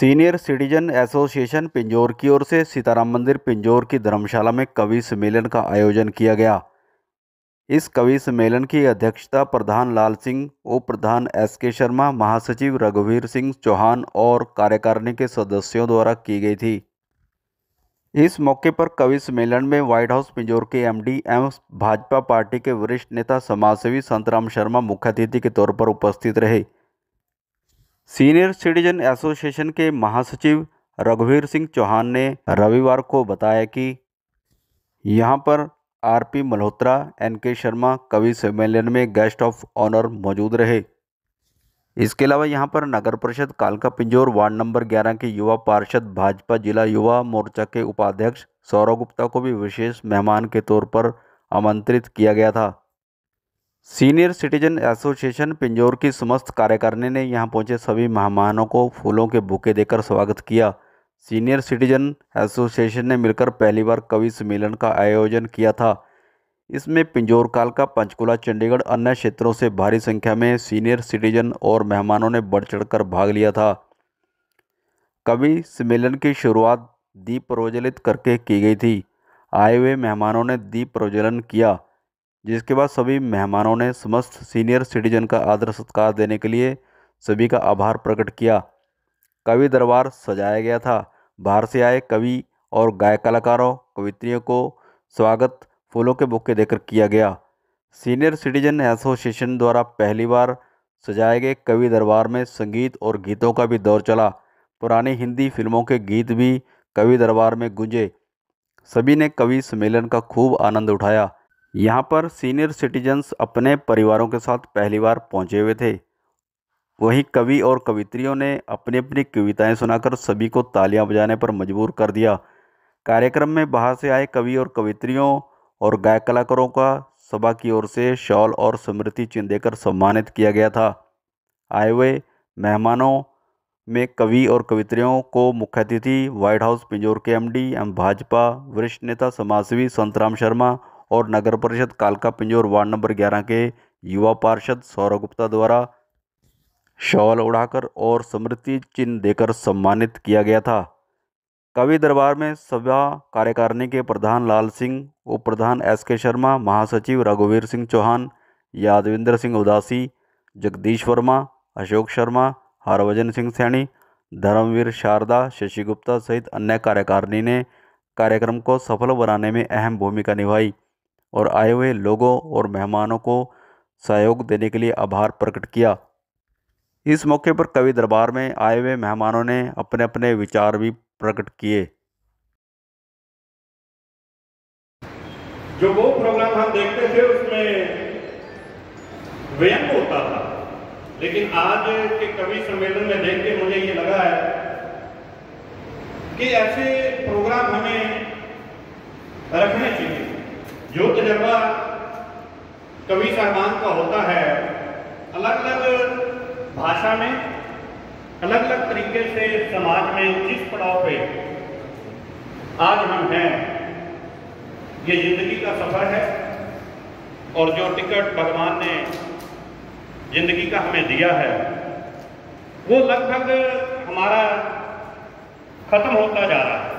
senior citizen association Pinjore की ओर से सीताराम मंदिर पिंजौर की धर्मशाला में कवि सम्मेलन का आयोजन किया गया इस कवि सम्मेलन की अध्यक्षता प्रधान लाल सिंह उप प्रधान एस के शर्मा महासचिव रघुवीर सिंह चौहान और कार्यकारिणी के सदस्यों द्वारा की गई थी इस मौके पर कवि सम्मेलन में व्हाइट हाउस पिंजौर के एमडी एम भाजपा पार्टी के वरिष्ठ नेता समाजसेवी संतराम शर्मा मुख्य अतिथि के तौर पर उपस्थित रहे सीनियर सिटीजन एसोसिएशन के महासचिव रघुवीर सिंह चौहान ने रविवार को बताया कि यहां पर आरपी मल्होत्रा एन के शर्मा कवि सम्मेलन में गेस्ट ऑफ ऑनर मौजूद रहे इसके अलावा यहां पर नगर परिषद कालका पिंजोर वार्ड नंबर 11 के युवा पार्षद भाजपा जिला युवा मोर्चा के उपाध्यक्ष सौरव गुप्ता को भी विशेष मेहमान के तौर पर आमंत्रित किया गया था सीनियर सिटीजन एसोसिएशन पिंजौर की समस्त कार्यकारिणी ने यहां पहुंचे सभी मेहमानों को फूलों के बुके देकर स्वागत किया सीनियर सिटीजन एसोसिएशन ने मिलकर पहली बार कवि सम्मेलन का आयोजन किया था इसमें पिंजौर कालका पंचकुला चंडीगढ़ अन्य क्षेत्रों से भारी संख्या में सीनियर सिटीजन और मेहमानों ने बढ़ चढ़कर भाग लिया था कवि सम्मेलन की शुरुआत दीप प्रज्वलित करके की गई थी आए हुए मेहमानों ने दीप प्रज्वलन किया जिसके बाद सभी मेहमानों ने समस्त सीनियर सिटीजन का आदर सत्कार देने के लिए सभी का आभार प्रकट किया कवि दरबार सजाया गया था बाहर से आए कवि और गायक कलाकारों कवित्रियों को स्वागत फूलों के बुके देकर किया गया सीनियर सिटीजन एसोसिएशन द्वारा पहली बार सजाए गए कवि दरबार में संगीत और गीतों का भी दौर चला पुरानी हिंदी फिल्मों के गीत भी कवि दरबार में गूंजे सभी ने कवि सम्मेलन का खूब आनंद उठाया यहाँ पर सीनियर सिटीजन्स अपने परिवारों के साथ पहली बार पहुँचे हुए थे वहीं कवि और कवित्रियों ने अपनी अपनी कविताएं सुनाकर सभी को तालियां बजाने पर मजबूर कर दिया कार्यक्रम में बाहर से आए कवि और कवित्रियों और गायक कलाकारों का सभा की ओर से शॉल और स्मृति चिन्ह देकर सम्मानित किया गया था आए हुए मेहमानों में कवि और कवित्रियों को मुख्य अतिथि व्हाइट हाउस पिंजोर के एमडी एवं भाजपा वरिष्ठ नेता समाजसेवी संतराम शर्मा और नगर परिषद कालका पिंजौर वार्ड नंबर ग्यारह के युवा पार्षद सौरभ गुप्ता द्वारा शॉल उड़ाकर और स्मृति चिन्ह देकर सम्मानित किया गया था कवि दरबार में सभा कार्यकारिणी के प्रधान लाल सिंह उप प्रधान एस के शर्मा महासचिव रघुवीर सिंह चौहान यादविंदर सिंह उदासी जगदीश वर्मा अशोक शर्मा हरभजन सिंह सैनी धर्मवीर शारदा शशि गुप्ता सहित अन्य कार्यकारिणी ने कार्यक्रम को सफल बनाने में अहम भूमिका निभाई और आए हुए लोगों और मेहमानों को सहयोग देने के लिए आभार प्रकट किया इस मौके पर कवि दरबार में आए हुए मेहमानों ने अपने अपने विचार भी प्रकट किए जो वो प्रोग्राम हम देखते थे उसमें व्यंग होता था लेकिन आज के कवि सम्मेलन में देख के मुझे ये लगा है कि ऐसे प्रोग्राम हमें रखने चाहिए जो तजर्बा कवि साहबान का होता है अलग अलग भाषा में अलग अलग तरीके से समाज में जिस पड़ाव पे आज हम हैं ये जिंदगी का सफर है और जो टिकट भगवान ने जिंदगी का हमें दिया है वो लगभग हमारा खत्म होता जा रहा है